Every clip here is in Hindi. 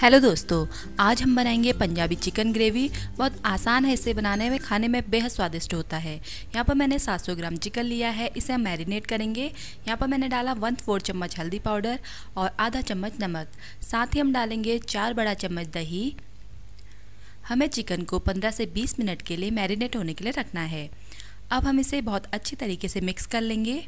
हेलो दोस्तों आज हम बनाएंगे पंजाबी चिकन ग्रेवी बहुत आसान है इसे बनाने में खाने में बेहद स्वादिष्ट होता है यहाँ पर मैंने 700 ग्राम चिकन लिया है इसे हम मैरिनेट करेंगे यहाँ पर मैंने डाला वन फोर चम्मच हल्दी पाउडर और आधा चम्मच नमक साथ ही हम डालेंगे चार बड़ा चम्मच दही हमें चिकन को पंद्रह से बीस मिनट के लिए मैरिनेट होने के लिए रखना है अब हम इसे बहुत अच्छी तरीके से मिक्स कर लेंगे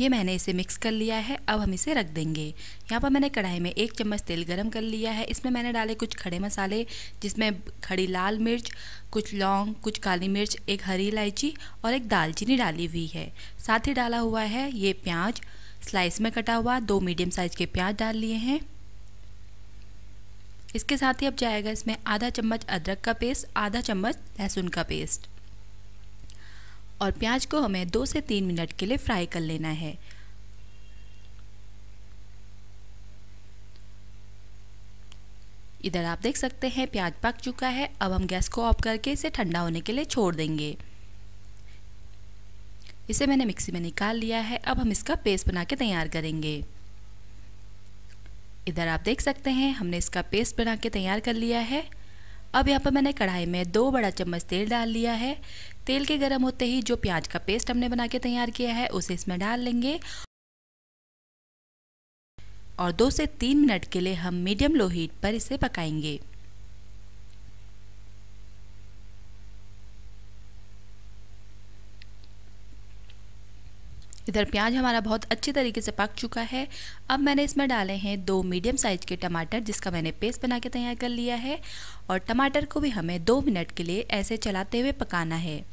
ये मैंने इसे मिक्स कर लिया है अब हम इसे रख देंगे यहाँ पर मैंने कढ़ाई में एक चम्मच तेल गरम कर लिया है इसमें मैंने डाले कुछ खड़े मसाले जिसमें खड़ी लाल मिर्च कुछ लौंग कुछ काली मिर्च एक हरी इलायची और एक दालचीनी डाली हुई है साथ ही डाला हुआ है ये प्याज स्लाइस में कटा हुआ दो मीडियम साइज़ के प्याज डाल लिए हैं इसके साथ ही अब जाएगा इसमें आधा चम्मच अदरक का पेस्ट आधा चम्मच लहसुन का पेस्ट और प्याज को हमें दो से तीन मिनट के लिए फ्राई कर लेना है इधर आप देख सकते हैं प्याज पक चुका है अब हम गैस को ऑफ करके इसे ठंडा होने के लिए छोड़ देंगे इसे मैंने मिक्सी में निकाल लिया है अब हम इसका पेस्ट बना के तैयार करेंगे इधर आप देख सकते हैं हमने इसका पेस्ट बना के तैयार कर लिया है अब यहाँ पर मैंने कढ़ाई में दो बड़ा चम्मच तेल डाल लिया है तेल के गर्म होते ही जो प्याज का पेस्ट हमने बना के तैयार किया है उसे इसमें डाल लेंगे और दो से तीन मिनट के लिए हम मीडियम लो हीट पर इसे पकाएंगे इधर प्याज हमारा बहुत अच्छी तरीके से पक चुका है अब मैंने इसमें डाले हैं दो मीडियम साइज के टमाटर जिसका मैंने पेस्ट बना के तैयार कर लिया है और टमाटर को भी हमें दो मिनट के लिए ऐसे चलाते हुए पकाना है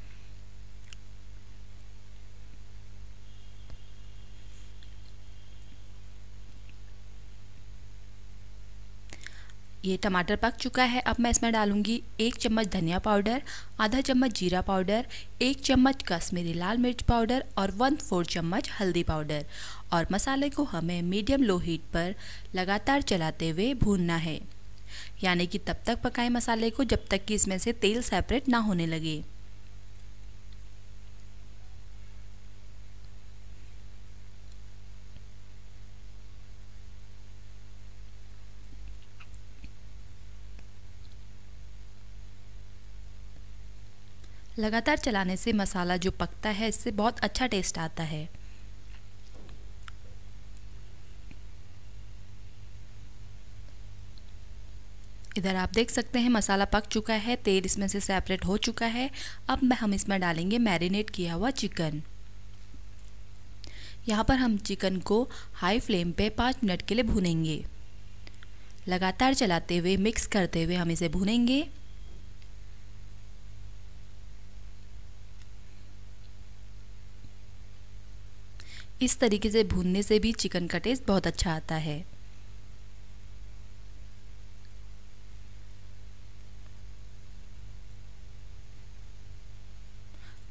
ये टमाटर पक चुका है अब मैं इसमें डालूंगी एक चम्मच धनिया पाउडर आधा चम्मच जीरा पाउडर एक चम्मच कश्मीरी लाल मिर्च पाउडर और वन फोर चम्मच हल्दी पाउडर और मसाले को हमें मीडियम लो हीट पर लगातार चलाते हुए भूनना है यानी कि तब तक पकाएं मसाले को जब तक कि इसमें से तेल सेपरेट ना होने लगे लगातार चलाने से मसाला जो पकता है इससे बहुत अच्छा टेस्ट आता है इधर आप देख सकते हैं मसाला पक चुका है तेल इसमें से सेपरेट हो चुका है अब हम इसमें डालेंगे मैरिनेट किया हुआ चिकन यहाँ पर हम चिकन को हाई फ्लेम पे पाँच मिनट के लिए भूनेंगे लगातार चलाते हुए मिक्स करते हुए हम इसे भूनेंगे इस तरीके से भूनने से भी चिकन का टेस्ट बहुत अच्छा आता है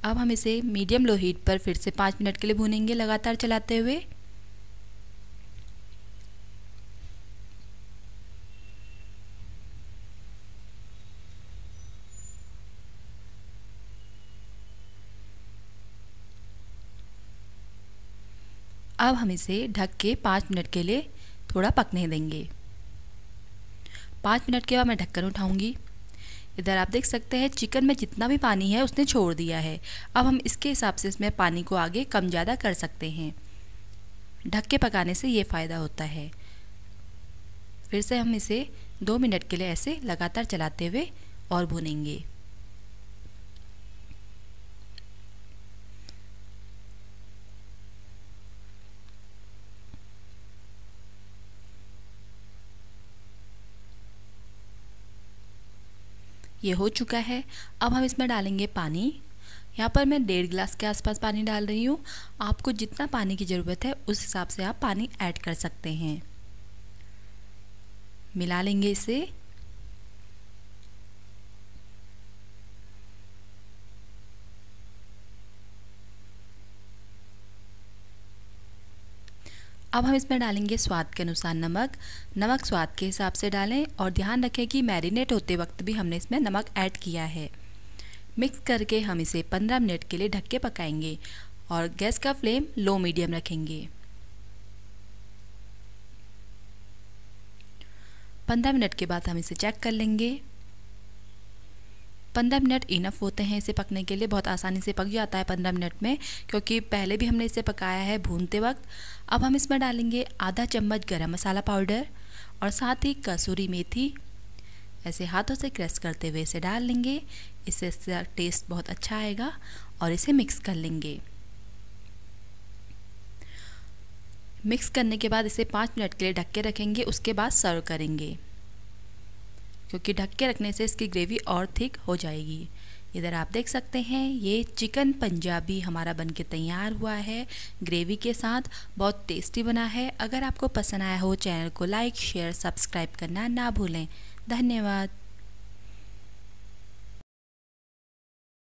अब हम इसे मीडियम लो हीट पर फिर से पाँच मिनट के लिए भूनेंगे लगातार चलाते हुए अब हम इसे ढक के पाँच मिनट के लिए थोड़ा पकने देंगे पाँच मिनट के बाद मैं ढक्कन उठाऊंगी इधर आप देख सकते हैं चिकन में जितना भी पानी है उसने छोड़ दिया है अब हम इसके हिसाब से इसमें पानी को आगे कम ज़्यादा कर सकते हैं ढक के पकाने से ये फ़ायदा होता है फिर से हम इसे दो मिनट के लिए ऐसे लगातार चलाते हुए और भुनेंगे ये हो चुका है अब हम इसमें डालेंगे पानी यहाँ पर मैं डेढ़ गिलास के आसपास पानी डाल रही हूँ आपको जितना पानी की ज़रूरत है उस हिसाब से आप पानी ऐड कर सकते हैं मिला लेंगे इसे अब हम इसमें डालेंगे स्वाद के अनुसार नमक नमक स्वाद के हिसाब से डालें और ध्यान रखें कि मैरिनेट होते वक्त भी हमने इसमें नमक ऐड किया है मिक्स करके हम इसे 15 मिनट के लिए ढक के पकाएंगे और गैस का फ्लेम लो मीडियम रखेंगे 15 मिनट के बाद हम इसे चेक कर लेंगे पंद्रह मिनट इनफ होते हैं इसे पकने के लिए बहुत आसानी से पक जाता है पंद्रह मिनट में क्योंकि पहले भी हमने इसे पकाया है भूनते वक्त अब हम इसमें डालेंगे आधा चम्मच गरम मसाला पाउडर और साथ ही कसूरी मेथी ऐसे हाथों से क्रश करते हुए इसे डाल लेंगे इससे इसका टेस्ट बहुत अच्छा आएगा और इसे मिक्स कर लेंगे मिक्स करने के बाद इसे पाँच मिनट के लिए ढक के रखेंगे उसके बाद सर्व करेंगे क्योंकि ढक के रखने से इसकी ग्रेवी और थिक हो जाएगी इधर आप देख सकते हैं ये चिकन पंजाबी हमारा बन के तैयार हुआ है ग्रेवी के साथ बहुत टेस्टी बना है अगर आपको पसंद आया हो चैनल को लाइक शेयर सब्सक्राइब करना ना भूलें धन्यवाद